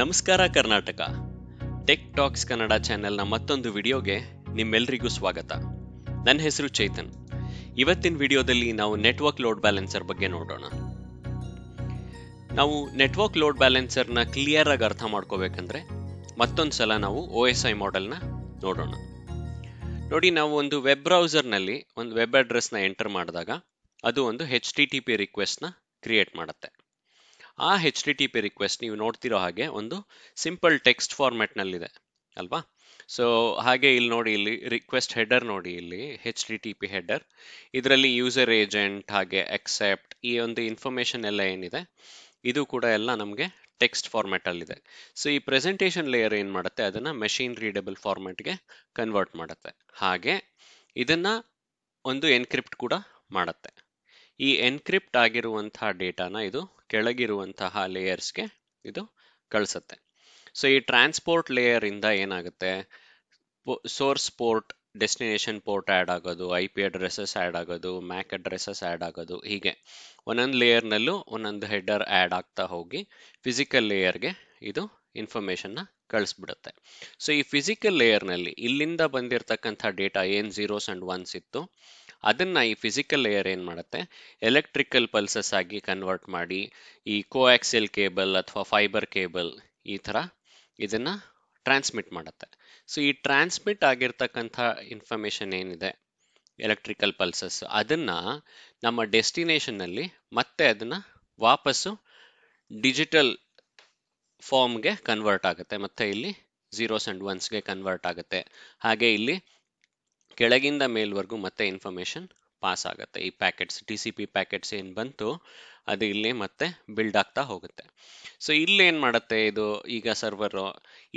ನಮಸ್ಕಾರ Karnataka tech tax Kannada ಚಾನೆಲ್ನ ಮತ್ತೊಂದು ವಿಡಿಯೋಗೆ ನಿಮ್ಮೆಲ್ಲರಿಗೂ ಸ್ವಾಗತ ನನ್ನ ಹೆಸರು ಚೇತನ್ ಇವತ್ತಿನ ವಿಡಿಯೋದಲ್ಲಿ ನಾವು ನೆಟ್ವರ್ಕ್ ಲೋಡ್ ಬ್ಯಾಲೆನ್ಸರ್ ಬಗ್ಗೆ ನೋಡೋಣ ನಾವು ನೆಟ್ವರ್ಕ್ ಲೋಡ್ ಬ್ಯಾಲೆನ್ಸರ್ನ ಕ್ಲಿಯರ್ ಆಗಿ ಅರ್ಥ ಮಾಡ್ಕೋಬೇಕಂದ್ರೆ ಮತ್ತೊಂದು ಸಲ ನಾವು ಓ ಎಸ್ ಐ ಮಾಡೆಲ್ನ ನೋಡೋಣ ನೋಡಿ ನಾವು ಒಂದು ವೆಬ್ ಬ್ರೌಸರ್ನಲ್ಲಿ ಒಂದು ವೆಬ್ ಅಡ್ರೆಸ್ನ ಎಂಟರ್ ಮಾಡಿದಾಗ ಅದು ಒಂದು ಹೆಚ್ ಟಿ ಟಿ ಪಿ ರಿಕ್ವೆಸ್ಟ್ನ ಕ್ರಿಯೇಟ್ ಮಾಡುತ್ತೆ ಆ H D T P request ನೀವು ನೋಡ್ತಿರೋ ಹಾಗೆ ಒಂದು ಸಿಂಪಲ್ ಟೆಕ್ಸ್ಟ್ ಫಾರ್ಮೆಟ್ನಲ್ಲಿದೆ ಅಲ್ವಾ ಸೊ ಹಾಗೆ ಇಲ್ಲಿ ನೋಡಿ ಇಲ್ಲಿ ರಿಕ್ವೆಸ್ಟ್ ಹೆಡರ್ ನೋಡಿ ಇಲ್ಲಿ H D T P header ಇದರಲ್ಲಿ ಯೂಸರ್ ಏಜೆಂಟ್ ಹಾಗೆ ಎಕ್ಸೆಪ್ಟ್ ಈ ಒಂದು ಇನ್ಫಾರ್ಮೇಷನ್ ಎಲ್ಲ ಏನಿದೆ ಇದು ಕೂಡ ಎಲ್ಲ ನಮಗೆ ಟೆಕ್ಸ್ಟ್ ಫಾರ್ಮೆಟಲ್ಲಿದೆ ಸೊ ಈ ಪ್ರೆಸೆಂಟೇಷನ್ ಲೇಯರ್ ಏನು ಮಾಡುತ್ತೆ ಅದನ್ನು ಮೆಷಿನ್ ರೀಡಬಲ್ ಫಾರ್ಮೆಟ್ಗೆ ಕನ್ವರ್ಟ್ ಮಾಡುತ್ತೆ ಹಾಗೆ ಇದನ್ನು ಒಂದು ಎನ್ಕ್ರಿಪ್ಟ್ ಕೂಡ ಮಾಡುತ್ತೆ ಈ ಎನ್ಕ್ರಿಪ್ಟ್ ಆಗಿರುವಂತಹ ಡೇಟಾನ ಇದು ಕೆಳಗಿರುವಂತಹ ಲೇಯರ್ಸ್ಗೆ ಇದು ಕಳಿಸುತ್ತೆ ಸೊ ಈ ಟ್ರಾನ್ಸ್ಪೋರ್ಟ್ ಲೇಯರ್ ಇಂದ ಏನಾಗುತ್ತೆ source port destination port add ಆಗೋದು ಐ ಪಿ ಅಡ್ರೆಸಸ್ ಆ್ಯಡ್ ಆಗೋದು ಮ್ಯಾಕ್ ಅಡ್ರೆಸಸ್ ಆ್ಯಡ್ ಆಗೋದು ಹೀಗೆ ಒಂದೊಂದು ಲೇಯರ್ನಲ್ಲೂ ಒಂದೊಂದು ಹೆಡರ್ ಆ್ಯಡ್ ಆಗ್ತಾ ಹೋಗಿ ಫಿಸಿಕಲ್ ಲೇಯರ್ಗೆ ಇದು ಇನ್ಫಾರ್ಮೇಷನ್ನ ಕಳಿಸ್ಬಿಡುತ್ತೆ ಸೊ ಈ ಫಿಸಿಕಲ್ ಲೇಯರ್ನಲ್ಲಿ ಇಲ್ಲಿಂದ ಬಂದಿರತಕ್ಕಂಥ ಡೇಟಾ ಏನು ಝೀರೋಸ್ ಆ್ಯಂಡ್ ಒನ್ಸ್ ಇತ್ತು ಅದನ್ನು ಈ ಫಿಸಿಕಲ್ ಲೇಯರ್ ಏನು ಮಾಡುತ್ತೆ ಎಲೆಕ್ಟ್ರಿಕಲ್ ಪಲ್ಸಸ್ ಆಗಿ ಕನ್ವರ್ಟ್ ಮಾಡಿ ಈ ಕೋಆಕ್ಸಿಯಲ್ ಕೇಬಲ್ ಅಥವಾ ಫೈಬರ್ ಕೇಬಲ್ ಈ ಥರ ಇದನ್ನು ಟ್ರಾನ್ಸ್ಮಿಟ್ ಮಾಡುತ್ತೆ ಸೊ ಈ ಟ್ರಾನ್ಸ್ಮಿಟ್ ಆಗಿರ್ತಕ್ಕಂಥ ಇನ್ಫಾರ್ಮೇಷನ್ ಏನಿದೆ ಎಲೆಕ್ಟ್ರಿಕಲ್ ಪಲ್ಸಸ್ ಅದನ್ನು ನಮ್ಮ ಡೆಸ್ಟಿನೇಷನ್ನಲ್ಲಿ ಮತ್ತೆ ಅದನ್ನು ವಾಪಸ್ಸು ಡಿಜಿಟಲ್ ಫಾರ್ಮ್ಗೆ ಕನ್ವರ್ಟ್ ಆಗುತ್ತೆ ಮತ್ತೆ ಇಲ್ಲಿ ಜೀರೋಸ್ ಆ್ಯಂಡ್ ಒನ್ಸ್ಗೆ ಕನ್ವರ್ಟ್ ಆಗುತ್ತೆ ಹಾಗೆ ಇಲ್ಲಿ ಕೆಳಗಿಂದ ಮೇಲ್ವರೆಗೂ ಮತ್ತೆ ಇನ್ಫಾರ್ಮೇಷನ್ ಪಾಸ್ ಆಗುತ್ತೆ ಈ packets T C P packets ಏನು ಬಂತು ಅದು ಇಲ್ಲಿ ಮತ್ತೆ ಬಿಲ್ಡ್ ಆಗ್ತಾ ಹೋಗುತ್ತೆ ಸೊ ಇಲ್ಲಿ ಏನು ಮಾಡುತ್ತೆ ಇದು ಈಗ ಸರ್ವರು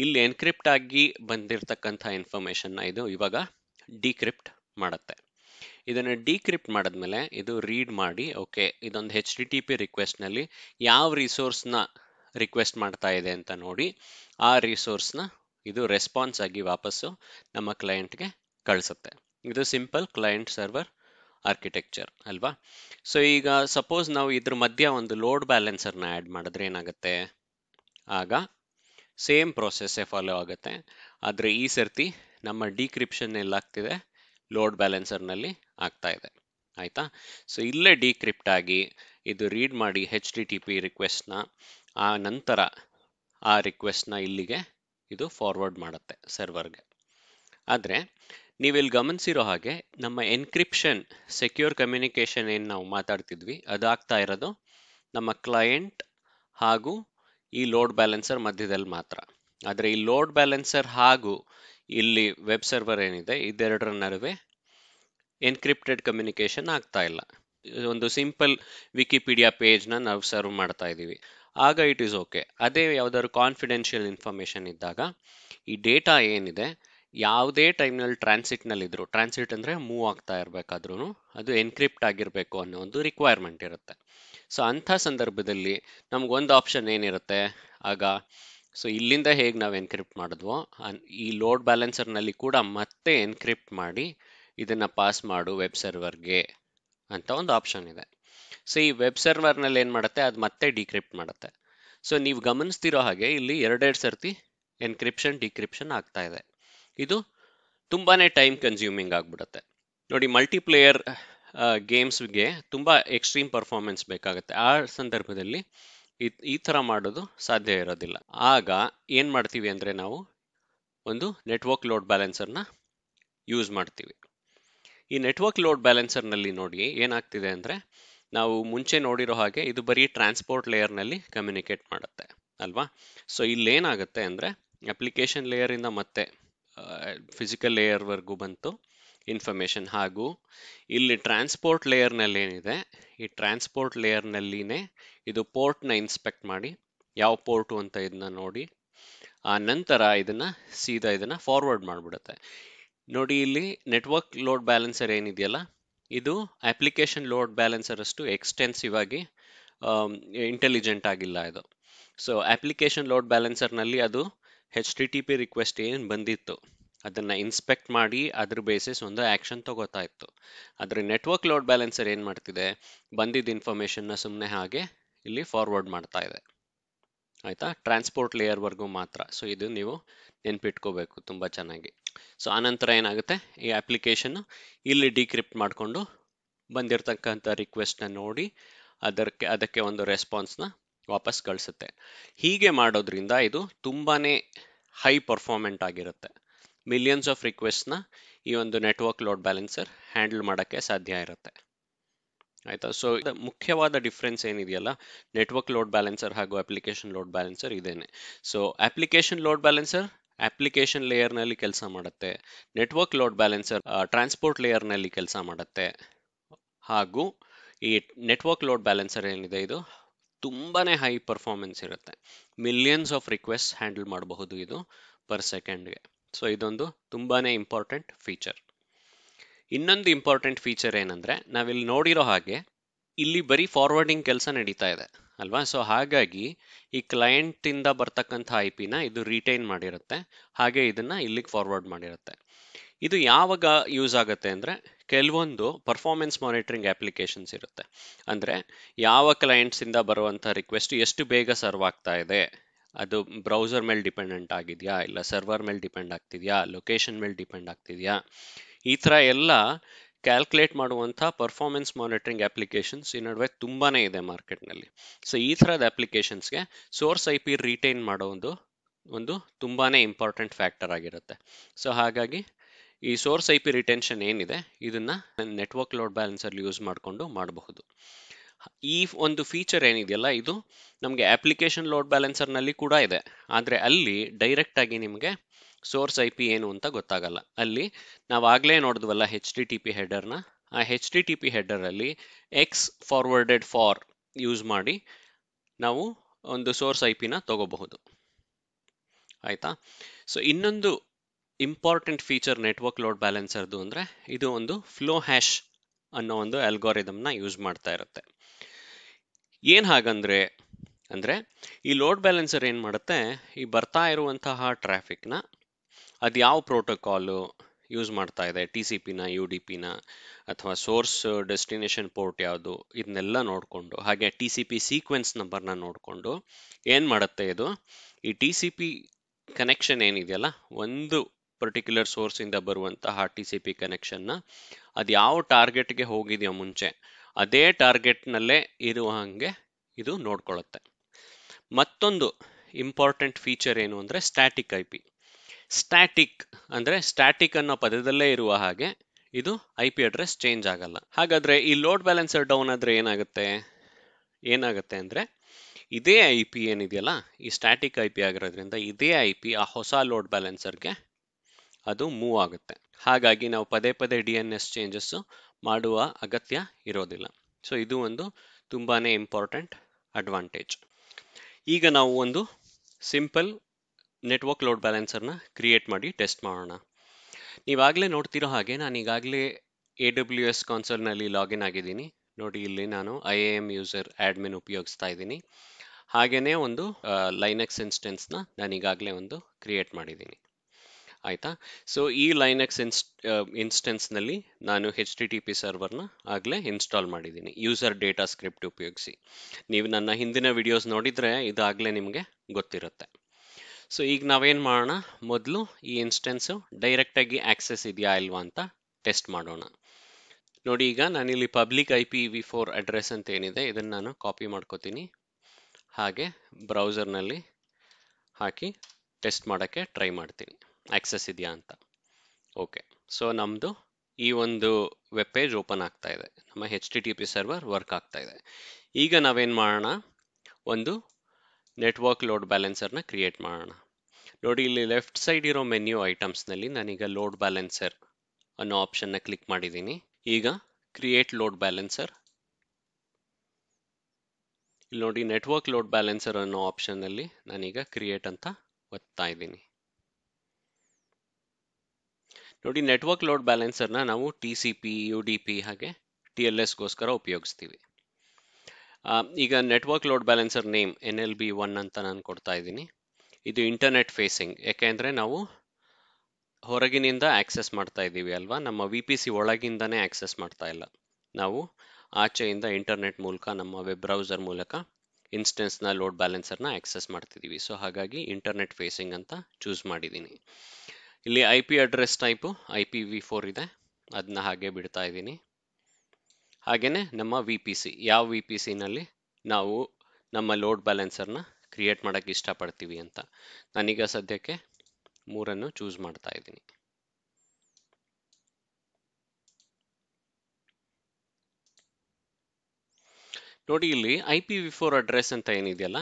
ಇಲ್ಲಿ ಎನ್ಕ್ರಿಪ್ಟ್ ಆಗಿ ಬಂದಿರತಕ್ಕಂಥ ಇನ್ಫಾರ್ಮೇಷನ್ನ ಇದು ಇವಾಗ ಡಿಕ್ರಿಪ್ಟ್ ಮಾಡುತ್ತೆ ಇದನ್ನು ಡಿಕ್ರಿಪ್ಟ್ ಮಾಡಿದ್ಮೇಲೆ ಇದು ರೀಡ್ ಮಾಡಿ ಓಕೆ ಇದೊಂದು ಹೆಚ್ ಡಿ ಟಿ ಪಿ ರಿಕ್ವೆಸ್ಟ್ನಲ್ಲಿ ಯಾವ ರಿಸೋರ್ಸ್ನ ರಿಕ್ವೆಸ್ಟ್ ಮಾಡ್ತಾ ಇದೆ ಅಂತ ನೋಡಿ ಆ ರಿಸೋರ್ಸ್ನ ಇದು ರೆಸ್ಪಾನ್ಸ್ ಆಗಿ ವಾಪಸ್ಸು ನಮ್ಮ ಕ್ಲೈಂಟ್ಗೆ ಕಳಿಸುತ್ತೆ ಇದು ಸಿಂಪಲ್ ಕ್ಲೈಂಟ್ ಸರ್ವರ್ ಆರ್ಕಿಟೆಕ್ಚರ್ ಅಲ್ವಾ ಸೊ ಈಗ ಸಪೋಸ್ ನಾವು ಇದ್ರ ಮಧ್ಯ ಒಂದು ಲೋಡ್ ಬ್ಯಾಲೆನ್ಸರ್ನ ಆ್ಯಡ್ ಮಾಡಿದ್ರೆ ಏನಾಗುತ್ತೆ ಆಗ ಸೇಮ್ ಪ್ರೊಸೆಸ್ಸೇ ಫಾಲೋ ಆಗುತ್ತೆ ಆದರೆ ಈ ಸರ್ತಿ ನಮ್ಮ ಡಿಕ್ರಿಪ್ಷನ್ ಎಲ್ಲಾಗ್ತಿದೆ ಲೋಡ್ ಬ್ಯಾಲೆನ್ಸರ್ನಲ್ಲಿ ಆಗ್ತಾ ಇದೆ ಆಯಿತಾ ಸೊ ಇಲ್ಲೇ ಡಿಕ್ರಿಪ್ಟ್ ಆಗಿ ಇದು ರೀಡ್ ಮಾಡಿ ಹೆಚ್ ಡಿ ಟಿ ಪಿ ರಿಕ್ವೆಸ್ಟ್ನ ಆ ನಂತರ ಆ ರಿಕ್ವೆಸ್ಟ್ನ ಇಲ್ಲಿಗೆ ಇದು ಫಾರ್ವರ್ಡ್ ಮಾಡುತ್ತೆ ಸರ್ವರ್ಗೆ ಆದರೆ ನೀವಿಲ್ಲಿ ಗಮನಿಸಿರೋ ಹಾಗೆ ನಮ್ಮ ಎನ್ಕ್ರಿಪ್ಷನ್ ಸೆಕ್ಯೂರ್ ಕಮ್ಯುನಿಕೇಷನ್ ಏನು ನಾವು ಮಾತಾಡ್ತಿದ್ವಿ ಅದಾಗ್ತಾ ಇರೋದು ನಮ್ಮ ಕ್ಲೈಂಟ್ ಹಾಗೂ ಈ ಲೋಡ್ ಬ್ಯಾಲೆನ್ಸರ್ ಮಧ್ಯದಲ್ಲಿ ಮಾತ್ರ ಆದರೆ ಈ ಲೋಡ್ ಬ್ಯಾಲೆನ್ಸರ್ ಹಾಗೂ ಇಲ್ಲಿ ವೆಬ್ ಸರ್ವರ್ ಏನಿದೆ ಇದೆರಡರ ನಡುವೆ ಎನ್ಕ್ರಿಪ್ಟೆಡ್ ಕಮ್ಯುನಿಕೇಷನ್ ಆಗ್ತಾ ಇಲ್ಲ ಒಂದು ಸಿಂಪಲ್ ವಿಕಿಪೀಡಿಯಾ ಪೇಜ್ನ ನಾವು ಸರ್ವ್ ಮಾಡ್ತಾ ಇದ್ದೀವಿ ಆಗ ಇಟ್ ಈಸ್ ಓಕೆ ಅದೇ ಯಾವುದಾದ್ರು ಕಾನ್ಫಿಡೆನ್ಷಿಯಲ್ ಇನ್ಫಾರ್ಮೇಷನ್ ಇದ್ದಾಗ ಈ ಡೇಟಾ ಏನಿದೆ ಯಾವುದೇ ಟೈಮ್ನಲ್ಲಿ ಟ್ರಾನ್ಸಿಟ್ನಲ್ಲಿದ್ದರೂ ಟ್ರಾನ್ಸಿಟ್ ಅಂದರೆ ಮೂವ್ ಆಗ್ತಾ ಇರಬೇಕಾದ್ರೂ ಅದು ಎನ್ಕ್ರಿಪ್ಟ್ ಆಗಿರಬೇಕು ಅನ್ನೋ ಒಂದು ರಿಕ್ವೈರ್ಮೆಂಟ್ ಇರುತ್ತೆ ಸೊ ಅಂಥ ಸಂದರ್ಭದಲ್ಲಿ ನಮಗೊಂದು ಆಪ್ಷನ್ ಏನಿರುತ್ತೆ ಆಗ ಸೊ ಇಲ್ಲಿಂದ ಹೇಗೆ ನಾವು ಎನ್ಕ್ರಿಪ್ಟ್ ಮಾಡಿದ್ವೋ ಈ ಲೋಡ್ ಬ್ಯಾಲೆನ್ಸರ್ನಲ್ಲಿ ಕೂಡ ಮತ್ತೆ ಎನ್ಕ್ರಿಪ್ಟ್ ಮಾಡಿ ಇದನ್ನು ಪಾಸ್ ಮಾಡು ವೆಬ್ ಸರ್ವರ್ಗೆ ಅಂತ ಒಂದು ಆಪ್ಷನ್ ಇದೆ ಸೊ ಈ ವೆಬ್ ಸರ್ವರ್ನಲ್ಲಿ ಏನು ಮಾಡುತ್ತೆ ಅದು ಮತ್ತೆ ಡಿಕ್ರಿಪ್ಟ್ ಮಾಡುತ್ತೆ ಸೊ ನೀವು ಗಮನಿಸ್ತಿರೋ ಹಾಗೆ ಇಲ್ಲಿ ಎರಡೆರಡು ಸರ್ತಿ ಎನ್ಕ್ರಿಪ್ಷನ್ ಡಿಕ್ರಿಪ್ಷನ್ ಆಗ್ತಾಯಿದೆ ಇದು ತುಂಬಾ ಟೈಮ್ ಕನ್ಸ್ಯೂಮಿಂಗ್ ಆಗಿಬಿಡುತ್ತೆ ನೋಡಿ ಮಲ್ಟಿಪ್ಲೇಯರ್ ಗೇಮ್ಸ್ಗೆ ತುಂಬ ಎಕ್ಸ್ಟ್ರೀಮ್ ಪರ್ಫಾರ್ಮೆನ್ಸ್ ಬೇಕಾಗುತ್ತೆ ಆ ಸಂದರ್ಭದಲ್ಲಿ ಈ ಥರ ಮಾಡೋದು ಸಾಧ್ಯ ಇರೋದಿಲ್ಲ ಆಗ ಏನು ಮಾಡ್ತೀವಿ ಅಂದರೆ ನಾವು ಒಂದು ನೆಟ್ವರ್ಕ್ ಲೋಡ್ ಬ್ಯಾಲೆನ್ಸರ್ನ ಯೂಸ್ ಮಾಡ್ತೀವಿ ಈ ನೆಟ್ವರ್ಕ್ ಲೋಡ್ ಬ್ಯಾಲೆನ್ಸರ್ನಲ್ಲಿ ನೋಡಿ ಏನಾಗ್ತಿದೆ ಅಂದರೆ ನಾವು ಮುಂಚೆ ನೋಡಿರೋ ಹಾಗೆ ಇದು ಬರೀ ಟ್ರಾನ್ಸ್ಪೋರ್ಟ್ ಲೇಯರ್ನಲ್ಲಿ ಕಮ್ಯುನಿಕೇಟ್ ಮಾಡುತ್ತೆ ಅಲ್ವಾ ಸೊ ಇಲ್ಲೇನಾಗುತ್ತೆ ಅಂದರೆ ಅಪ್ಲಿಕೇಶನ್ ಲೇಯರಿಂದ ಮತ್ತೆ ಫಿಸಿಕಲ್ ಲೇಯರ್ವರೆಗೂ ಬಂತು ಇನ್ಫಾರ್ಮೇಷನ್ ಹಾಗೂ ಇಲ್ಲಿ ಟ್ರಾನ್ಸ್ಪೋರ್ಟ್ ಲೇಯರ್ನಲ್ಲಿ ಏನಿದೆ ಈ ಟ್ರಾನ್ಸ್ಪೋರ್ಟ್ ಲೇಯರ್ನಲ್ಲಿನೇ ಇದು ಪೋರ್ಟ್ನ ಇನ್ಸ್ಪೆಕ್ಟ್ ಮಾಡಿ ಯಾವ ಪೋರ್ಟು ಅಂತ ಇದನ್ನ ನೋಡಿ ಆ ನಂತರ ಇದನ್ನು ಸೀದಾ ಇದನ್ನು ಫಾರ್ವರ್ಡ್ ಮಾಡಿಬಿಡುತ್ತೆ ನೋಡಿ ಇಲ್ಲಿ ನೆಟ್ವರ್ಕ್ ಲೋಡ್ ಬ್ಯಾಲೆನ್ಸರ್ ಏನಿದೆಯಲ್ಲ ಇದು ಅಪ್ಲಿಕೇಶನ್ ಲೋಡ್ ಬ್ಯಾಲೆನ್ಸರ್ ಅಷ್ಟು ಎಕ್ಸ್ಟೆನ್ಸಿವ್ ಆಗಿ ಇಂಟೆಲಿಜೆಂಟ್ ಆಗಿಲ್ಲ ಇದು ಸೊ ಅಪ್ಲಿಕೇಶನ್ ಲೋಡ್ ಬ್ಯಾಲೆನ್ಸರ್ನಲ್ಲಿ ಅದು H T T P request ಏನು ಬಂದಿತ್ತು ಅದನ್ನು ಇನ್ಸ್ಪೆಕ್ಟ್ ಮಾಡಿ ಅದ್ರ ಬೇಸಿಸ್ ಒಂದು ಆ್ಯಕ್ಷನ್ ತಗೋತಾ ಇತ್ತು ಅದರ ನೆಟ್ವರ್ಕ್ ಲೋಡ್ ಬ್ಯಾಲೆನ್ಸರ್ ಏನು ಮಾಡ್ತಿದೆ ಬಂದಿದ್ದ ಇನ್ಫಾರ್ಮೇಷನ್ನ ಸುಮ್ಮನೆ ಹಾಗೆ ಇಲ್ಲಿ ಫಾರ್ವರ್ಡ್ ಮಾಡ್ತಾ ಇದೆ ಆಯಿತಾ ಟ್ರಾನ್ಸ್ಪೋರ್ಟ್ ಲೇಯರ್ವರೆಗೂ ಮಾತ್ರ ಸೊ ಇದು ನೀವು ನೆನ್ಪಿಟ್ಕೋಬೇಕು ತುಂಬ ಚೆನ್ನಾಗಿ ಸೊ ಆನಂತರ ಏನಾಗುತ್ತೆ ಈ ಅಪ್ಲಿಕೇಶನ್ನು ಇಲ್ಲಿ ಡಿಕ್ರಿಪ್ಟ್ ಮಾಡಿಕೊಂಡು ಬಂದಿರತಕ್ಕಂಥ ರಿಕ್ವೆಸ್ಟನ್ನ ನೋಡಿ ಅದಕ್ಕೆ ಅದಕ್ಕೆ ಒಂದು ರೆಸ್ಪಾನ್ಸ್ನ ವಾಪಸ್ ಕಳಿಸುತ್ತೆ ಹೀಗೆ ಮಾಡೋದ್ರಿಂದ ಇದು ತುಂಬಾ ಹೈ ಪರ್ಫಾರ್ಮೆಂಟ್ ಆಗಿರುತ್ತೆ ಮಿಲಿಯನ್ಸ್ ಆಫ್ ರಿಕ್ವೆಸ್ಟ್ನ ಈ ಒಂದು ನೆಟ್ವರ್ಕ್ ಲೋಡ್ ಬ್ಯಾಲೆನ್ಸರ್ ಹ್ಯಾಂಡಲ್ ಮಾಡೋಕ್ಕೆ ಸಾಧ್ಯ ಇರುತ್ತೆ ಆಯಿತಾ ಸೊ ಮುಖ್ಯವಾದ ಡಿಫ್ರೆನ್ಸ್ ಏನಿದೆಯಲ್ಲ ನೆಟ್ವರ್ಕ್ ಲೋಡ್ ಬ್ಯಾಲೆನ್ಸರ್ ಹಾಗೂ ಅಪ್ಲಿಕೇಶನ್ ಲೋಡ್ ಬ್ಯಾಲೆನ್ಸರ್ ಇದೇನೆ so application load balancer application ಲೇಯರ್ನಲ್ಲಿ ಕೆಲಸ ಮಾಡುತ್ತೆ ನೆಟ್ವರ್ಕ್ ಲೋಡ್ ಬ್ಯಾಲೆನ್ಸರ್ ಟ್ರಾನ್ಸ್ಪೋರ್ಟ್ ಲೇಯರ್ನಲ್ಲಿ ಕೆಲಸ ಮಾಡುತ್ತೆ ಹಾಗೂ ಈ ನೆಟ್ವರ್ಕ್ ಲೋಡ್ ಬ್ಯಾಲೆನ್ಸರ್ ಏನಿದೆ ಇದು ತುಂಬಾ ಹೈ ಪರ್ಫಾರ್ಮೆನ್ಸ್ ಇರುತ್ತೆ ಮಿಲಿಯನ್ಸ್ ಆಫ್ ರಿಕ್ವೆಸ್ಟ್ ಹ್ಯಾಂಡಲ್ ಮಾಡಬಹುದು ಇದು ಪರ್ ಸೆಕೆಂಡ್ಗೆ ಸೊ ಇದೊಂದು ತುಂಬಾ ಇಂಪಾರ್ಟೆಂಟ್ ಫೀಚರ್ ಇನ್ನೊಂದು ಇಂಪಾರ್ಟೆಂಟ್ ಫೀಚರ್ ಏನಂದರೆ ನಾವಿಲ್ಲಿ ನೋಡಿರೋ ಹಾಗೆ ಇಲ್ಲಿ ಬರೀ ಫಾರ್ವರ್ಡಿಂಗ್ ಕೆಲಸ ನಡೀತಾ ಇದೆ ಅಲ್ವಾ ಸೊ ಹಾಗಾಗಿ ಈ ಕ್ಲೈಂಟಿಂದ ಬರ್ತಕ್ಕಂಥ ಐ ಪಿನ ಇದು ರಿಟೈನ್ ಮಾಡಿರುತ್ತೆ ಹಾಗೆ ಇದನ್ನು ಇಲ್ಲಿಗೆ ಫಾರ್ವರ್ಡ್ ಮಾಡಿರುತ್ತೆ ಇದು ಯಾವಾಗ ಯೂಸ್ ಆಗುತ್ತೆ ಅಂದರೆ ಕೆಲವೊಂದು ಪರ್ಫಾರ್ಮೆನ್ಸ್ ಮಾನಿಟ್ರಿಂಗ್ ಅಪ್ಲಿಕೇಶನ್ಸ್ ಇರುತ್ತೆ ಅಂದರೆ ಯಾವ ಕ್ಲೈಂಟ್ಸಿಂದ ಬರುವಂಥ ರಿಕ್ವೆಸ್ಟ್ ಎಷ್ಟು ಬೇಗ ಸರ್ವ್ ಆಗ್ತಾ ಇದೆ ಅದು ಬ್ರೌಸರ್ ಮೇಲೆ ಡಿಪೆಂಡೆಂಟ್ ಆಗಿದೆಯಾ ಇಲ್ಲ ಸರ್ವರ್ ಮೇಲೆ ಡಿಪೆಂಡ್ ಆಗ್ತಿದೆಯಾ ಲೊಕೇಶನ್ ಮೇಲೆ ಡಿಪೆಂಡ್ ಆಗ್ತಿದೆಯಾ ಈ ಥರ ಎಲ್ಲ ಕ್ಯಾಲ್ಕುಲೇಟ್ ಮಾಡುವಂಥ ಪರ್ಫಾರ್ಮೆನ್ಸ್ ಮಾನಿಟ್ರಿಂಗ್ ಅಪ್ಲಿಕೇಶನ್ಸ್ ಈ ನಡುವೆ ತುಂಬಾ ಇದೆ ಮಾರ್ಕೆಟ್ನಲ್ಲಿ ಸೊ ಈ ಥರದ ಅಪ್ಲಿಕೇಶನ್ಸ್ಗೆ ಸೋರ್ಸ್ ಐ ಪಿ ರಿಟೈನ್ ಮಾಡೋ ಒಂದು ಒಂದು ತುಂಬಾ ಇಂಪಾರ್ಟೆಂಟ್ ಫ್ಯಾಕ್ಟರ್ ಆಗಿರುತ್ತೆ ಸೊ ಹಾಗಾಗಿ ಈ ಸೋರ್ಸ್ ಐ ಪಿ ರಿಟೆನ್ಷನ್ ಏನಿದೆ ಇದನ್ನು ನೆಟ್ವರ್ಕ್ ಲೋಡ್ ಬ್ಯಾಲೆನ್ಸಲ್ಲಿ ಯೂಸ್ ಮಾಡಿಕೊಂಡು ಮಾಡಬಹುದು ಈ ಒಂದು ಫೀಚರ್ ಏನಿದೆಯಲ್ಲ ಇದು ನಮಗೆ ಅಪ್ಲಿಕೇಶನ್ ಲೋಡ್ ಬ್ಯಾಲೆನ್ಸರ್ನಲ್ಲಿ ಕೂಡ ಇದೆ ಆದರೆ ಅಲ್ಲಿ ಡೈರೆಕ್ಟಾಗಿ ನಿಮಗೆ ಸೋರ್ಸ್ ಐ ಪಿ ಏನು ಅಂತ ಗೊತ್ತಾಗಲ್ಲ ಅಲ್ಲಿ ನಾವು ಆಗಲೇ ನೋಡಿದ್ವಲ್ಲ ಹೆಚ್ ಡಿ ಟಿ ಪಿ ಹೆಡರ್ನ ಆ ಹೆಚ್ ಡಿ ಟಿ ಪಿ ಹೆಡರಲ್ಲಿ ಎಕ್ಸ್ ಫಾರ್ವರ್ಡೆಡ್ ಫಾರ್ ಯೂಸ್ ಮಾಡಿ ನಾವು ಒಂದು ಸೋರ್ಸ್ ಐ ಪಿನ ತಗೋಬಹುದು ಆಯಿತಾ ಸೊ ಇನ್ನೊಂದು ಇಂಪಾರ್ಟೆಂಟ್ ಫೀಚರ್ ನೆಟ್ವರ್ಕ್ ಲೋಡ್ ಬ್ಯಾಲೆನ್ಸರ್ದು ಅಂದರೆ ಇದು ಒಂದು ಫ್ಲೋ ಹ್ಯಾಶ್ ಅನ್ನೋ ಒಂದು ಅಲ್ಗೋರಿದಮ್ನ ಯೂಸ್ ಮಾಡ್ತಾ ಇರುತ್ತೆ ಏನು ಹಾಗಂದ್ರೆ ಅಂದರೆ ಈ ಲೋಡ್ ಬ್ಯಾಲೆನ್ಸರ್ ಏನು ಮಾಡುತ್ತೆ ಈ ಬರ್ತಾ ಇರುವಂತಹ ಟ್ರಾಫಿಕ್ನ ಅದು ಯಾವ ಪ್ರೋಟೋಕಾಲು ಯೂಸ್ ಮಾಡ್ತಾ ಇದೆ ಟಿ ಸಿ ಪಿನ ಯು ಡಿ ಪಿನ ಅಥವಾ ಸೋರ್ಸ್ ಡೆಸ್ಟಿನೇಷನ್ ಪೋರ್ಟ್ ಯಾವುದು ಇದನ್ನೆಲ್ಲ ನೋಡಿಕೊಂಡು ಹಾಗೆ ಟಿ ಸಿ ಪಿ ಸೀಕ್ವೆನ್ಸ್ ನಂಬರ್ನ ನೋಡಿಕೊಂಡು ಏನು ಮಾಡುತ್ತೆ ಇದು ಈ ಟಿ ಸಿ ಪಿ ಕನೆಕ್ಷನ್ ಏನಿದೆಯಲ್ಲ ಒಂದು ಪರ್ಟಿಕ್ಯುಲರ್ ಸೋರ್ಸಿಂದ ಬರುವಂತಹ ಟಿ ಸಿ ಪಿ ಕನೆಕ್ಷನ್ನ ಅದು ಯಾವ ಟಾರ್ಗೆಟ್ಗೆ ಹೋಗಿದೆಯೋ ಮುಂಚೆ ಅದೇ ಟಾರ್ಗೆಟ್ನಲ್ಲೇ ಇರುವ ಹಾಗೆ ಇದು ನೋಡ್ಕೊಳ್ಳುತ್ತೆ ಮತ್ತೊಂದು ಇಂಪಾರ್ಟೆಂಟ್ ಫೀಚರ್ ಏನು ಅಂದರೆ ಸ್ಟ್ಯಾಟಿಕ್ ಐ ಪಿ ಸ್ಟ್ಯಾಟಿಕ್ ಅಂದರೆ ಸ್ಟ್ಯಾಟಿಕ್ ಅನ್ನೋ ಪದದಲ್ಲೇ ಇರುವ ಹಾಗೆ ಇದು ಐ ಪಿ ಅಡ್ರೆಸ್ ಚೇಂಜ್ ಆಗಲ್ಲ ಹಾಗಾದರೆ ಈ ಲೋಡ್ ಬ್ಯಾಲೆನ್ಸರ್ ಡೌನ್ ಆದರೆ ಏನಾಗುತ್ತೆ ಏನಾಗುತ್ತೆ ಅಂದರೆ ಇದೇ ಐ ಪಿ ಏನಿದೆಯಲ್ಲ ಈ ಸ್ಟ್ಯಾಟಿಕ್ ಐ ಪಿ ಆಗಿರೋದ್ರಿಂದ ಇದೇ ಐ ಪಿ ಆ ಹೊಸ ಲೋಡ್ ಬ್ಯಾಲೆನ್ಸರ್ಗೆ ಅದು ಮೂವ್ ಆಗುತ್ತೆ ಹಾಗಾಗಿ ನಾವು ಪದೇ ಪದೇ ಡಿ ಎನ್ ಎಸ್ ಚೇಂಜಸ್ಸು ಮಾಡುವ ಅಗತ್ಯ ಇರೋದಿಲ್ಲ ಸೊ ಇದು ಒಂದು ತುಂಬಾ ಇಂಪಾರ್ಟೆಂಟ್ ಅಡ್ವಾಂಟೇಜ್ ಈಗ ನಾವು ಒಂದು ಸಿಂಪಲ್ ನೆಟ್ವರ್ಕ್ ಲೋಡ್ ಬ್ಯಾಲೆನ್ಸರ್ನ ಕ್ರಿಯೇಟ್ ಮಾಡಿ ಟೆಸ್ಟ್ ಮಾಡೋಣ ನೀವಾಗಲೇ ನೋಡ್ತಿರೋ ಹಾಗೆ ನಾನು ಈಗಾಗಲೇ ಎ ಡಬ್ಲ್ಯೂ ಎಸ್ ಕಾನ್ಸರ್ನಲ್ಲಿ ಲಾಗಿನ್ ಆಗಿದ್ದೀನಿ ನೋಡಿ ಇಲ್ಲಿ ನಾನು I A M user admin ಉಪಯೋಗಿಸ್ತಾ ಇದ್ದೀನಿ ಹಾಗೆಯೇ ಒಂದು ಲೈನಕ್ಸ್ ಇನ್ಸ್ಟೆನ್ಸ್ನ ನಾನು ಈಗಾಗಲೇ ಒಂದು ಕ್ರಿಯೇಟ್ ಮಾಡಿದ್ದೀನಿ ಆಯಿತಾ ಸೊ ಈ ಲೈನಕ್ಸ್ ಇನ್ಸ್ ಇನ್ಸ್ಟೆನ್ಸ್ನಲ್ಲಿ ನಾನು ಹೆಚ್ ಡಿ ಟಿ ಪಿ ಸರ್ವರ್ನ ಆಗಲೇ ಇನ್ಸ್ಟಾಲ್ ಮಾಡಿದ್ದೀನಿ ಯೂಸರ್ ಡೇಟಾ ಸ್ಕ್ರಿಪ್ಟ್ ಉಪಯೋಗಿಸಿ ನೀವು ನನ್ನ ಹಿಂದಿನ ವಿಡಿಯೋಸ್ ನೋಡಿದರೆ ಇದಾಗಲೇ ನಿಮಗೆ ಗೊತ್ತಿರುತ್ತೆ ಸೊ ಈಗ ನಾವೇನು ಮಾಡೋಣ ಮೊದಲು ಈ ಇನ್ಸ್ಟೆನ್ಸು ಡೈರೆಕ್ಟಾಗಿ ಆ್ಯಕ್ಸೆಸ್ ಇದೆಯಾ ಇಲ್ವಾ ಅಂತ ಟೆಸ್ಟ್ ಮಾಡೋಣ ನೋಡಿ ಈಗ ನಾನಿಲ್ಲಿ public I P V four address ಅಂತ ಏನಿದೆ ಇದನ್ನು ನಾನು ಕಾಪಿ ಮಾಡ್ಕೋತೀನಿ ಹಾಗೆ ಬ್ರೌಸರ್ನಲ್ಲಿ ಹಾಕಿ ಟೆಸ್ಟ್ ಮಾಡೋಕ್ಕೆ ಟ್ರೈ ಮಾಡ್ತೀನಿ ಆಕ್ಸೆಸ್ ಇದೆಯಾ ಅಂತ ಓಕೆ ಸೊ ನಮ್ಮದು ಈ ಒಂದು ವೆಬ್ ಪೇಜ್ ಓಪನ್ ಆಗ್ತಾ ಇದೆ ನಮ್ಮ H T T P server work ಆಗ್ತಾ ಇದೆ ಈಗ ನಾವೇನು ಮಾಡೋಣ ಒಂದು ನೆಟ್ವರ್ಕ್ ಲೋಡ್ ಬ್ಯಾಲೆನ್ಸರ್ನ ಕ್ರಿಯೇಟ್ ಮಾಡೋಣ ನೋಡಿ ಇಲ್ಲಿ ಲೆಫ್ಟ್ ಸೈಡ್ ಇರೋ ಮೆನ್ಯೂ ಐಟಮ್ಸ್ನಲ್ಲಿ ನಾನೀಗ ಲೋಡ್ ಬ್ಯಾಲೆನ್ಸರ್ ಅನ್ನೋ ಆಪ್ಷನ್ನ ಕ್ಲಿಕ್ ಮಾಡಿದ್ದೀನಿ ಈಗ ಕ್ರಿಯೇಟ್ ಲೋಡ್ ಬ್ಯಾಲೆನ್ಸರ್ ಇಲ್ಲಿ ನೋಡಿ ನೆಟ್ವರ್ಕ್ ಲೋಡ್ ಬ್ಯಾಲೆನ್ಸರ್ ಅನ್ನೋ ಆಪ್ಷನ್ನಲ್ಲಿ ನಾನೀಗ ಕ್ರಿಯೇಟ್ ಅಂತ ಒತ್ತಾ ಇದ್ದೀನಿ ನೋಡಿ ನೆಟ್ವರ್ಕ್ ಲೋಡ್ ಬ್ಯಾಲೆನ್ಸರ್ನ ನಾವು T C P U D P ಹಾಗೆ ಟಿ ಎಲ್ ಎಸ್ಗೋಸ್ಕರ ಉಪಯೋಗಿಸ್ತೀವಿ ಈಗ network load balancer name N L B one ಅಂತ ನಾನು ಕೊಡ್ತಾ ಇದ್ದೀನಿ ಇದು ಇಂಟರ್ನೆಟ್ ಫೇಸಿಂಗ್ ಯಾಕೆಂದರೆ ನಾವು ಹೊರಗಿನಿಂದ ಆಕ್ಸೆಸ್ ಮಾಡ್ತಾ ಇದ್ದೀವಿ ಅಲ್ವಾ ನಮ್ಮ ವಿ ಪಿ ಸಿ ಒಳಗಿಂದನೇ ಆಕ್ಸೆಸ್ ಮಾಡ್ತಾ ಇಲ್ಲ ನಾವು ಆಚೆಯಿಂದ ಇಂಟರ್ನೆಟ್ ಮೂಲಕ ನಮ್ಮ ವೆಬ್ ಬ್ರೌಸರ್ ಮೂಲಕ ಇನ್ಸ್ಟೆನ್ಸ್ನ ಲೋಡ್ ಬ್ಯಾಲೆನ್ಸರ್ನ ಆಕ್ಸೆಸ್ ಮಾಡ್ತಿದ್ದೀವಿ ಸೊ ಹಾಗಾಗಿ ಇಂಟರ್ನೆಟ್ ಫೇಸಿಂಗ್ ಅಂತ ಚೂಸ್ ಮಾಡಿದ್ದೀನಿ ಇಲ್ಲಿ I P address type I P V four ಇದೆ ಅದನ್ನ ಹಾಗೆ ಬಿಡ್ತಾ ಇದ್ದೀನಿ ಹಾಗೆಯೇ ನಮ್ಮ ವಿ ಪಿ ಸಿ ಯಾವ ವಿ ಪಿ ಸಿನಲ್ಲಿ ನಾವು ನಮ್ಮ ಲೋಡ್ ಬ್ಯಾಲೆನ್ಸರ್ನ ಕ್ರಿಯೇಟ್ ಮಾಡೋಕ್ಕೆ ಇಷ್ಟಪಡ್ತೀವಿ ಅಂತ ನಾನೀಗ ಸದ್ಯಕ್ಕೆ ಮೂರನ್ನು ಚೂಸ್ ಮಾಡ್ತಾ ಇದ್ದೀನಿ ನೋಡಿ ಇಲ್ಲಿ I P V four address ಅಂತ ಏನಿದೆಯಲ್ಲ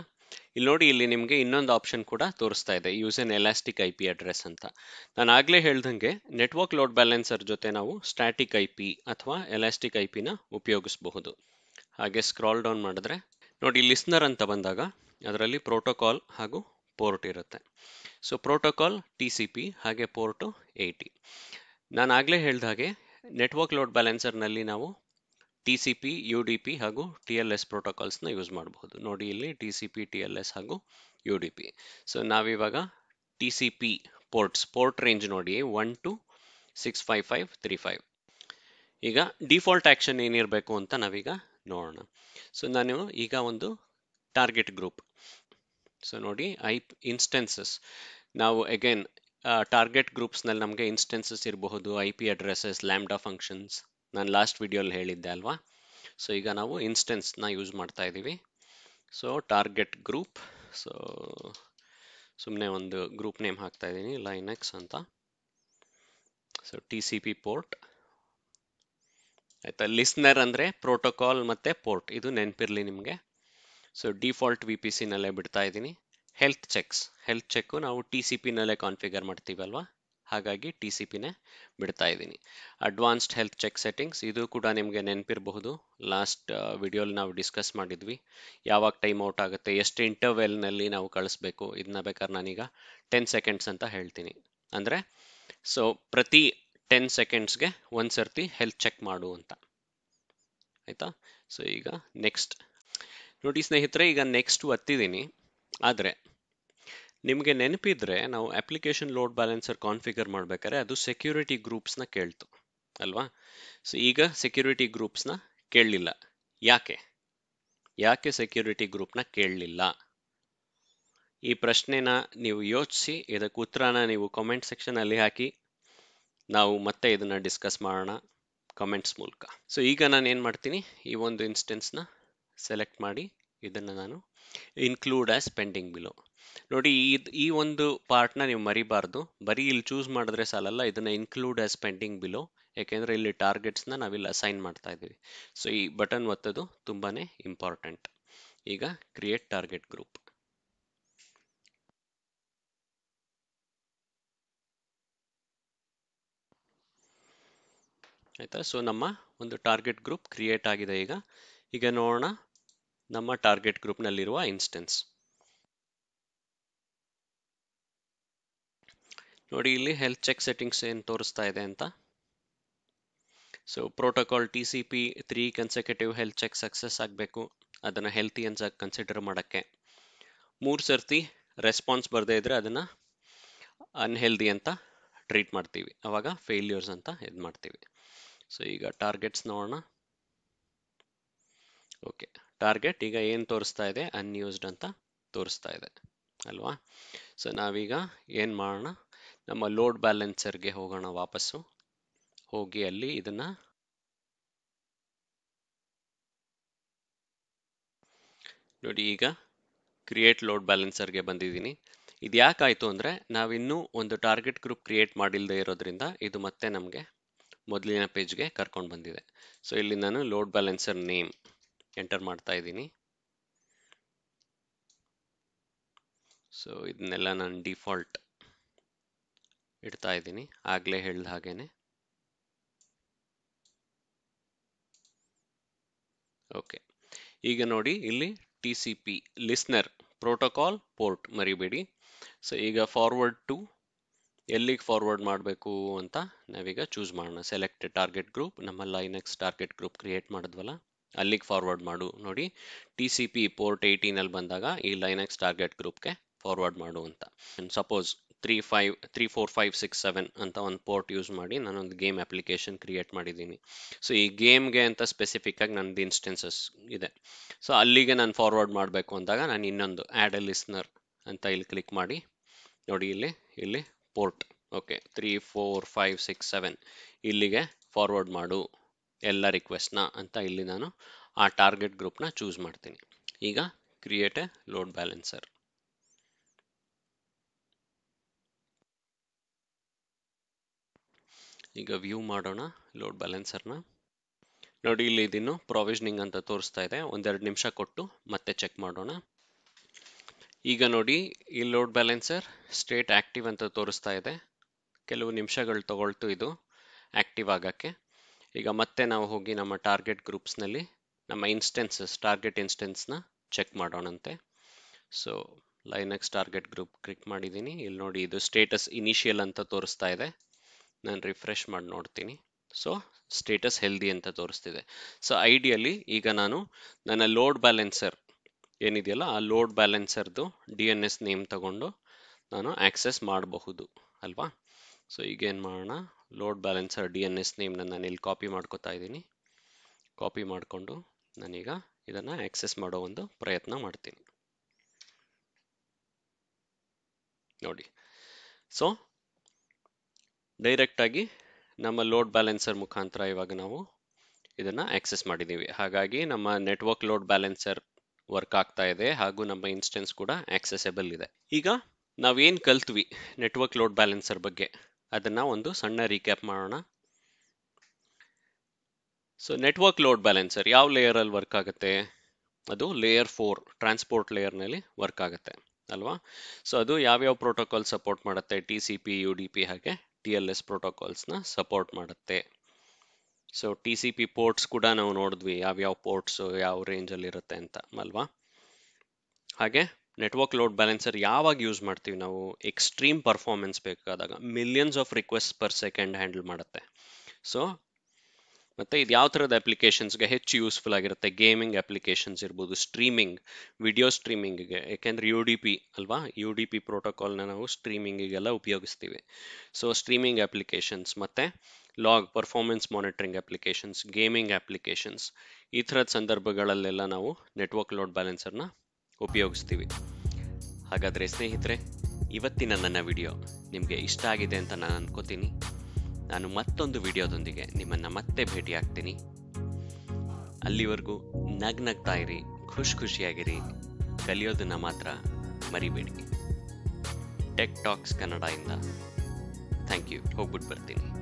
ಇಲ್ಲಿ ನೋಡಿ ಇಲ್ಲಿ ನಿಮಗೆ ಇನ್ನೊಂದು ಆಪ್ಷನ್ ಕೂಡ ತೋರಿಸ್ತಾ ಇದೆ use an elastic I P address ಅಂತ ನಾನು ಆಗಲೇ ಹೇಳ್ದಂಗೆ ನೆಟ್ವರ್ಕ್ ಲೋಡ್ ಬ್ಯಾಲೆನ್ಸರ್ ಜೊತೆ ನಾವು ಸ್ಟ್ಯಾಟಿಕ್ ಐ ಪಿ ಅಥವಾ ಎಲಾಸ್ಟಿಕ್ ಐ ಪಿನ ಉಪಯೋಗಿಸಬಹುದು ಹಾಗೆ ಸ್ಕ್ರಾಲ್ ಡೌನ್ ಮಾಡಿದ್ರೆ ನೋಡಿ ಲಿಸ್ನರ್ ಅಂತ ಬಂದಾಗ ಅದರಲ್ಲಿ ಪ್ರೋಟೋಕಾಲ್ ಹಾಗೂ ಪೋರ್ಟ್ ಇರುತ್ತೆ so protocol T C P ಹಾಗೆ ಪೋರ್ಟು ಏಯ್ಟಿ ನಾನು ಆಗಲೇ ಹೇಳ್ದಾಗೆ ಹಾಗೆ ನೆಟ್ವರ್ಕ್ ಲೋಡ್ ಬ್ಯಾಲೆನ್ಸರ್ನಲ್ಲಿ ನಾವು ಟಿಸಿಪಿ ಯು ಡಿ ಪಿ ಹಾಗೂ ಟಿ ಎಲ್ ಎಸ್ ಪ್ರೋಟೋಕಾಲ್ಸ್ನ ಯೂಸ್ ಮಾಡಬಹುದು ನೋಡಿ ಇಲ್ಲಿ T C P T L S ಹಾಗೂ ಯು ಡಿ ಪಿ ಸೊ ನಾವಿವಾಗ T C P ports port range ನೋಡಿ one to six five five three five ಈಗ default action ಏನಿರಬೇಕು ಅಂತ ನಾವೀಗ ನೋಡೋಣ ಸೊ ನಾನು ಈಗ ಒಂದು ಟಾರ್ಗೆಟ್ ಗ್ರೂಪ್ ಸೊ ನೋಡಿ ಐ ಇನ್ಸ್ಟೆನ್ಸಸ್ ನಾವು ಅಗೇನ್ ಟಾರ್ಗೆಟ್ ಗ್ರೂಪ್ಸ್ನಲ್ಲಿ ನಮಗೆ ಇನ್ಸ್ಟೆನ್ಸಸ್ ಇರಬಹುದು I P addresses lambda functions ನಾನು ಲಾಸ್ಟ್ ವಿಡಿಯೋಲಿ ಹೇಳಿದ್ದೆ ಅಲ್ವಾ ಸೊ ಈಗ ನಾವು ಇನ್ಸ್ಟೆನ್ಸ್ನ ಯೂಸ್ ಮಾಡ್ತಾ ಇದ್ದೀವಿ ಸೊ ಟಾರ್ಗೆಟ್ ಗ್ರೂಪ್ ಸೊ ಸುಮ್ಮನೆ ಒಂದು ಗ್ರೂಪ್ ನೇಮ್ ಹಾಕ್ತಾ ಇದ್ದೀನಿ ಲೈನೆಕ್ಸ್ ಅಂತ so T C P port ಆಯಿತಾ ಲಿಸ್ನರ್ ಅಂದರೆ ಪ್ರೋಟೋಕಾಲ್ ಮತ್ತು ಪೋರ್ಟ್ ಇದು ನೆನಪಿರಲಿ ನಿಮಗೆ ಸೊ ಡಿಫಾಲ್ಟ್ ವಿ ಪಿ ಸಿನಲ್ಲೇ ಬಿಡ್ತಾ ಇದ್ದೀನಿ ಹೆಲ್ತ್ ಚೆಕ್ಸ್ ಹೆಲ್ತ್ ಚೆಕ್ಕು ನಾವು ಟಿ ಸಿ ಪಿನಲ್ಲೇ ಕಾನ್ಫಿಗರ್ ಮಾಡ್ತೀವಲ್ವಾ ಹಾಗಾಗಿ ಟಿ ಸಿ ಪಿನೇ ಬಿಡ್ತಾ ಇದ್ದೀನಿ ಅಡ್ವಾನ್ಸ್ಡ್ ಹೆಲ್ತ್ ಚೆಕ್ ಸೆಟ್ಟಿಂಗ್ಸ್ ಇದು ಕೂಡ ನಿಮಗೆ ನೆನಪಿರಬಹುದು ಲಾಸ್ಟ್ ವಿಡಿಯೋಲಿ ನಾವು ಡಿಸ್ಕಸ್ ಮಾಡಿದ್ವಿ ಯಾವಾಗ ಟೈಮ್ ಔಟ್ ಆಗುತ್ತೆ ಎಷ್ಟು ಇಂಟರ್ವೆಲ್ನಲ್ಲಿ ನಾವು ಕಳಿಸ್ಬೇಕು ಇದನ್ನ ಬೇಕಾದ್ರೆ ನಾನೀಗ ಟೆನ್ ಸೆಕೆಂಡ್ಸ್ ಅಂತ ಹೇಳ್ತೀನಿ ಅಂದರೆ ಸೊ ಪ್ರತಿ ಟೆನ್ ಸೆಕೆಂಡ್ಸ್ಗೆ ಒಂದು ಸರ್ತಿ ಹೆಲ್ತ್ ಚೆಕ್ ಮಾಡು ಅಂತ ಆಯಿತಾ ಸೊ ಈಗ ನೆಕ್ಸ್ಟ್ ನೋಡಿ ಸ್ನೇಹಿತರೆ ಈಗ ನೆಕ್ಸ್ಟ್ ಒತ್ತಿದ್ದೀನಿ ಆದರೆ ನಿಮಗೆ ನೆನಪಿದ್ರೆ ನಾವು ಅಪ್ಲಿಕೇಶನ್ ಲೋಡ್ ಬ್ಯಾಲೆನ್ಸರ್ ಕಾನ್ಫಿಗರ್ ಮಾಡ್ಬೇಕಾದ್ರೆ ಅದು ಸೆಕ್ಯೂರಿಟಿ ಗ್ರೂಪ್ಸ್ನ ಕೇಳ್ತು ಅಲ್ವಾ ಸೊ ಈಗ ಸೆಕ್ಯೂರಿಟಿ ಗ್ರೂಪ್ಸ್ನ ಕೇಳಲಿಲ್ಲ ಯಾಕೆ ಯಾಕೆ ಸೆಕ್ಯೂರಿಟಿ ಗ್ರೂಪ್ನ ಕೇಳಲಿಲ್ಲ ಈ ಪ್ರಶ್ನೆನ ನೀವು ಯೋಚಿಸಿ ಇದಕ್ಕೆ ಉತ್ತರನ ನೀವು ಕಾಮೆಂಟ್ ಸೆಕ್ಷನಲ್ಲಿ ಹಾಕಿ ನಾವು ಮತ್ತೆ ಇದನ್ನು ಡಿಸ್ಕಸ್ ಮಾಡೋಣ ಕಾಮೆಂಟ್ಸ್ ಮೂಲಕ ಸೊ ಈಗ ನಾನು ಏನು ಮಾಡ್ತೀನಿ ಈ ಒಂದು ಇನ್ಸ್ಟೆನ್ಸ್ನ ಸೆಲೆಕ್ಟ್ ಮಾಡಿ ಇದನ್ನು ನಾನು ಇನ್ಕ್ಲೂಡ್ ಆಸ್ ಪೆಂಡಿಂಗ್ ಬಿಲೋ ನೋಡಿ ಈ ಒಂದು ಪಾರ್ಟ್ನ ನೀವು ಮರಿಬಾರ್ದು ಬರೀ ಇಲ್ಲಿ ಚೂಸ್ ಮಾಡಿದ್ರೆ ಸಾಲಲ್ಲ ಇದನ್ನು ಇನ್ಕ್ಲೂಡ್ ಆಸ್ ಪೆಂಡಿಂಗ್ ಬಿಲೋ ಯಾಕೆಂದರೆ ಇಲ್ಲಿ ಟಾರ್ಗೆಟ್ಸ್ನ ನಾವಿಲ್ಲಿ ಅಸೈನ್ ಮಾಡ್ತಾ ಇದ್ದೀವಿ ಸೊ ಈ ಬಟನ್ ಒತ್ತೋದು ತುಂಬಾ ಇಂಪಾರ್ಟೆಂಟ್ ಈಗ ಕ್ರಿಯೇಟ್ ಟಾರ್ಗೆಟ್ ಗ್ರೂಪ್ ಆಯಿತಾ ಸೊ ನಮ್ಮ ಒಂದು ಟಾರ್ಗೆಟ್ ಗ್ರೂಪ್ ಕ್ರಿಯೇಟ್ ಆಗಿದೆ ಈಗ ಈಗ ನೋಡೋಣ ನಮ್ಮ ಟಾರ್ಗೆಟ್ ಗ್ರೂಪ್ನಲ್ಲಿರುವ ಇನ್ಸ್ಟೆನ್ಸ್ ನೋಡಿ ಇಲ್ಲಿ ಹೆಲ್ತ್ ಚೆಕ್ ಸೆಟ್ಟಿಂಗ್ಸ್ ಏನು ತೋರಿಸ್ತಾ ಇದೆ ಅಂತ so protocol T C P three consecutive health check success ಆಗಬೇಕು ಅದನ್ನು ಹೆಲ್ತಿ ಅಂತ ಕನ್ಸಿಡರ್ ಮಾಡೋಕ್ಕೆ ಮೂರು ಸರ್ತಿ ರೆಸ್ಪಾನ್ಸ್ ಬರದೇ ಇದ್ದರೆ ಅದನ್ನು ಅನ್ಹೆಲ್ದಿ ಅಂತ ಟ್ರೀಟ್ ಮಾಡ್ತೀವಿ ಆವಾಗ ಫೇಲ್ಯೂರ್ಸ್ ಅಂತ ಇದು ಮಾಡ್ತೀವಿ ಸೊ ಈಗ ಟಾರ್ಗೆಟ್ಸ್ ನೋಡೋಣ ಓಕೆ ಟಾರ್ಗೆಟ್ ಈಗ ಏನು ತೋರಿಸ್ತಾ ಇದೆ ಅನ್ಯೂಸ್ಡ್ ಅಂತ ತೋರಿಸ್ತಾ ಇದೆ ಅಲ್ವಾ ಸೊ ನಾವೀಗ ಏನು ಮಾಡೋಣ ನಮ್ಮ ಲೋಡ್ ಬ್ಯಾಲೆನ್ಸರ್ಗೆ ಹೋಗೋಣ ವಾಪಸ್ಸು ಹೋಗಿ ಅಲ್ಲಿ ಇದನ್ನು ನೋಡಿ ಈಗ ಕ್ರಿಯೇಟ್ ಲೋಡ್ ಬ್ಯಾಲೆನ್ಸರ್ಗೆ ಬಂದಿದ್ದೀನಿ ಇದು ಯಾಕಾಯಿತು ಅಂದರೆ ನಾವಿನ್ನೂ ಒಂದು ಟಾರ್ಗೆಟ್ ಗ್ರೂಪ್ ಕ್ರಿಯೇಟ್ ಮಾಡಿಲ್ಲದೆ ಇರೋದ್ರಿಂದ ಇದು ಮತ್ತೆ ನಮಗೆ ಮೊದಲಿನ ಪೇಜ್ಗೆ ಕರ್ಕೊಂಡು ಬಂದಿದೆ ಸೊ ಇಲ್ಲಿ ನಾನು ಲೋಡ್ ಬ್ಯಾಲೆನ್ಸರ್ ನೇಮ್ ಎಂಟರ್ ಮಾಡ್ತಾ ಇದ್ದೀನಿ ಸೊ ಇದನ್ನೆಲ್ಲ ನಾನು ಡಿಫಾಲ್ಟ್ ಇಡ್ತಾ ಇದ್ದೀನಿ ಆಗಲೇ ಹೇಳಿದ ಹಾಗೇನೆ ಓಕೆ ಈಗ ನೋಡಿ ಇಲ್ಲಿ T C P listener protocol port ಮರಿಬೇಡಿ ಸೊ ಈಗ ಫಾರ್ವರ್ಡ್ ಟು ಎಲ್ಲಿಗೆ ಫಾರ್ವರ್ಡ್ ಮಾಡಬೇಕು ಅಂತ ನಾವೀಗ ಚೂಸ್ ಮಾಡೋಣ ಸೆಲೆಕ್ಟ್ ಟಾರ್ಗೆಟ್ ಗ್ರೂಪ್ ನಮ್ಮ ಎಕ್ಸ್ ಟಾರ್ಗೆಟ್ ಗ್ರೂಪ್ ಕ್ರಿಯೇಟ್ ಮಾಡಿದ್ವಲ್ಲ ಅಲ್ಲಿಗೆ ಫಾರ್ವರ್ಡ್ ಮಾಡು ನೋಡಿ ಟಿ ಸಿ ಪಿ ಪೋರ್ಟ್ ಏಯ್ಟೀನಲ್ಲಿ ಬಂದಾಗ ಈ ಲೈನೆಕ್ಸ್ ಟಾರ್ಗೆಟ್ ಗ್ರೂಪ್ಗೆ ಫಾರ್ವರ್ಡ್ ಮಾಡು ಅಂತ suppose three five three four five six seven ಅಂತ ಒಂದು ಪೋರ್ಟ್ ಯೂಸ್ ಮಾಡಿ ನಾನೊಂದು ಗೇಮ್ ಅಪ್ಲಿಕೇಶನ್ ಕ್ರಿಯೇಟ್ ಮಾಡಿದ್ದೀನಿ ಸೊ ಈ ಗೇಮ್ಗೆ ಅಂತ ಸ್ಪೆಸಿಫಿಕ್ ಆಗಿ ನಂದು ಇನ್ಸ್ಟೆನ್ಸಸ್ ಇದೆ ಸೊ ಅಲ್ಲಿಗೆ ನಾನು ಫಾರ್ವರ್ಡ್ ಮಾಡಬೇಕು ಅಂದಾಗ ನಾನು ಇನ್ನೊಂದು ಆ್ಯಡ್ ಎ ಲಿಸ್ನರ್ ಅಂತ ಇಲ್ಲಿ ಕ್ಲಿಕ್ ಮಾಡಿ ನೋಡಿ ಇಲ್ಲಿ ಇಲ್ಲಿ port okay three four five six seven ಇಲ್ಲಿಗೆ ಫಾರ್ವರ್ಡ್ ಮಾಡು ಎಲ್ಲ ರಿಕ್ವೆಸ್ಟ್ನ ಅಂತ ಇಲ್ಲಿ ನಾನು ಆ ಟಾರ್ಗೆಟ್ ಗ್ರೂಪ್ನ ಚೂಸ್ ಮಾಡ್ತೀನಿ ಈಗ ಕ್ರಿಯೇಟ್ ಎ ಲೋಡ್ ಬ್ಯಾಲೆನ್ಸರ್ ಈಗ ವ್ಯೂ ಮಾಡೋಣ ಲೋಡ್ ಬ್ಯಾಲೆನ್ಸರ್ನ ನೋಡಿ ಇಲ್ಲಿ ಇದನ್ನು ಪ್ರಾವಿಷನಿಂಗ್ ಅಂತ ತೋರಿಸ್ತಾ ಇದೆ ಒಂದೆರಡು ನಿಮಿಷ ಕೊಟ್ಟು ಮತ್ತೆ ಚೆಕ್ ಮಾಡೋಣ ಈಗ ನೋಡಿ ಈ ಲೋಡ್ ಬ್ಯಾಲೆನ್ಸರ್ ಸ್ಟೇಟ್ ಆ್ಯಕ್ಟಿವ್ ಅಂತ ತೋರಿಸ್ತಾ ಇದೆ ಕೆಲವು ನಿಮಿಷಗಳು ತೊಗೊಳ್ತು ಇದು ಆ್ಯಕ್ಟಿವ್ ಆಗೋಕ್ಕೆ ಈಗ ಮತ್ತೆ ನಾವು ಹೋಗಿ ನಮ್ಮ ಟಾರ್ಗೆಟ್ ಗ್ರೂಪ್ಸ್ನಲ್ಲಿ ನಮ್ಮ ಇನ್ಸ್ಟೆನ್ಸಸ್ ಟಾರ್ಗೆಟ್ ಇನ್ಸ್ಟೆನ್ಸ್ನ ಚೆಕ್ ಮಾಡೋಣಂತೆ so Linux target group click ಮಾಡಿದ್ದೀನಿ ಇಲ್ಲಿ ನೋಡಿ ಇದು ಸ್ಟೇಟಸ್ ಇನಿಷಿಯಲ್ ಅಂತ ತೋರಿಸ್ತಾ ಇದೆ ನಾನು ರಿಫ್ರೆಶ್ ಮಾಡಿ ನೋಡ್ತೀನಿ ಸೊ ಸ್ಟೇಟಸ್ ಹೆಲ್ದಿ ಅಂತ ತೋರಿಸ್ತಿದೆ ಸೊ ಐಡಿಯಲ್ಲಿ ಈಗ ನಾನು ನನ್ನ ಲೋಡ್ ಬ್ಯಾಲೆನ್ಸರ್ ಏನಿದೆಯಲ್ಲ ಆ ಲೋಡ್ ಬ್ಯಾಲೆನ್ಸರ್ದು ಡಿ ಎನ್ ಎಸ್ ನೇಮ್ ತಗೊಂಡು ನಾನು ಆ್ಯಕ್ಸೆಸ್ ಮಾಡಬಹುದು ಅಲ್ವಾ ಸೊ ಈಗೇನು ಮಾಡೋಣ load balancer D N S ನೇಮ್ನ ನಾನು ಇಲ್ಲಿ ಕಾಪಿ ಮಾಡ್ಕೋತಾ ಇದ್ದೀನಿ ಕಾಪಿ ಮಾಡಿಕೊಂಡು ನಾನೀಗ ಇದನ್ನು ಆ್ಯಕ್ಸೆಸ್ ಮಾಡೋ ಒಂದು ಪ್ರಯತ್ನ ಮಾಡ್ತೀನಿ ನೋಡಿ ಸೊ ಡೈರೆಕ್ಟಾಗಿ ನಮ್ಮ ಲೋಡ್ ಬ್ಯಾಲೆನ್ಸರ್ ಮುಖಾಂತರ ಇವಾಗ ನಾವು ಇದನ್ನು ಆಕ್ಸೆಸ್ ಮಾಡಿದ್ದೀವಿ ಹಾಗಾಗಿ ನಮ್ಮ ನೆಟ್ವರ್ಕ್ ಲೋಡ್ ಬ್ಯಾಲೆನ್ಸರ್ ವರ್ಕ್ ಆಗ್ತಾ ಇದೆ ಹಾಗೂ ನಮ್ಮ ಇನ್ಸ್ಟೆನ್ಸ್ ಕೂಡ ಆಕ್ಸೆಸೆಬಲ್ ಇದೆ ಈಗ ನಾವೇನು ಕಲ್ತ್ವಿ ನೆಟ್ವರ್ಕ್ ಲೋಡ್ ಬ್ಯಾಲೆನ್ಸರ್ ಬಗ್ಗೆ ಅದನ್ನು ಒಂದು ಸಣ್ಣ ರೀಕ್ಯಾಪ್ ಮಾಡೋಣ ಸೊ ನೆಟ್ವರ್ಕ್ ಲೋಡ್ ಬ್ಯಾಲೆನ್ಸರ್ ಯಾವ ಲೇಯರ್ ಅಲ್ಲಿ ವರ್ಕ್ ಆಗುತ್ತೆ ಅದು ಲೇಯರ್ ಫೋರ್ ಟ್ರಾನ್ಸ್ಪೋರ್ಟ್ ಲೇಯರ್ನಲ್ಲಿ ವರ್ಕ್ ಆಗುತ್ತೆ ಅಲ್ವಾ ಸೊ ಅದು ಯಾವ್ಯಾವ ಪ್ರೋಟೋಕಾಲ್ ಸಪೋರ್ಟ್ ಮಾಡುತ್ತೆ T C P U D P ಹಾಗೆ ಟಿ ಎಲ್ ಎಸ್ ಪ್ರೋಟೋಕಾಲ್ಸ್ನ ಸಪೋರ್ಟ್ ಮಾಡುತ್ತೆ so T C P ports ಕೂಡ ನಾವು ನೋಡಿದ್ವಿ ಯಾವ್ಯಾವ ಪೋರ್ಟ್ಸು ಯಾವ ರೇಂಜಲ್ಲಿ ಇರುತ್ತೆ ಅಂತ ಅಲ್ವಾ ಹಾಗೆ ನೆಟ್ವರ್ಕ್ ಲೋಡ್ ಬ್ಯಾಲೆನ್ಸರ್ ಯಾವಾಗ ಯೂಸ್ ಮಾಡ್ತೀವಿ ನಾವು ಎಕ್ಸ್ಟ್ರೀಮ್ ಪರ್ಫಾರ್ಮೆನ್ಸ್ ಬೇಕಾದಾಗ millions of request per second handle ಮಾಡುತ್ತೆ ಸೊ ಮತ್ತು ಇದು ಯಾವ ಥರದ ಅಪ್ಲಿಕೇಶನ್ಸ್ಗೆ ಹೆಚ್ಚು ಯೂಸ್ಫುಲ್ ಆಗಿರುತ್ತೆ ಗೇಮಿಂಗ್ ಅಪ್ಲಿಕೇಶನ್ಸ್ ಇರ್ಬೋದು ಸ್ಟ್ರೀಮಿಂಗ್ ವಿಡಿಯೋ ಸ್ಟ್ರೀಮಿಂಗಿಗೆ ಏಕೆಂದರೆ ಯು ಡಿ ಪಿ ಅಲ್ವಾ ಯು ಡಿ ಪಿ ಪ್ರೋಟೋಕಾಲ್ನ ನಾವು ಸ್ಟ್ರೀಮಿಂಗಿಗೆಲ್ಲ ಉಪಯೋಗಿಸ್ತೀವಿ ಸೊ ಸ್ಟ್ರೀಮಿಂಗ್ ಅಪ್ಲಿಕೇಶನ್ಸ್ ಮತ್ತು log performance monitoring applications gaming applications ಈ ಥರದ ಸಂದರ್ಭಗಳಲ್ಲೆಲ್ಲ ನಾವು ನೆಟ್ವರ್ಕ್ ಲೋಡ್ ಬ್ಯಾಲೆನ್ಸರ್ನ ಉಪಯೋಗಿಸ್ತೀವಿ ಹಾಗಾದರೆ ಸ್ನೇಹಿತರೆ ಇವತ್ತಿನ ನನ್ನ ವಿಡಿಯೋ ನಿಮಗೆ ಇಷ್ಟ ಆಗಿದೆ ಅಂತ ನಾನು ಅನ್ಕೋತೀನಿ ನಾನು ಮತ್ತೊಂದು ವಿಡಿಯೋದೊಂದಿಗೆ ನಿಮ್ಮನ್ನು ಮತ್ತೆ ಭೇಟಿಯಾಗ್ತೀನಿ ಅಲ್ಲಿವರೆಗೂ ನಗ್ನಗ್ತಾ ಇರಿ ಖುಷಿ ಖುಷಿಯಾಗಿರಿ ಕಲಿಯೋದನ್ನು ಮಾತ್ರ ಮರಿಬೇಡಿ ಟೆಕ್ ಟಾಕ್ಸ್ ಕನ್ನಡ ಇಂದ ಥ್ಯಾಂಕ್ ಯು ಹೋಗ್ಬಿಟ್ಟು ಬರ್ತೀನಿ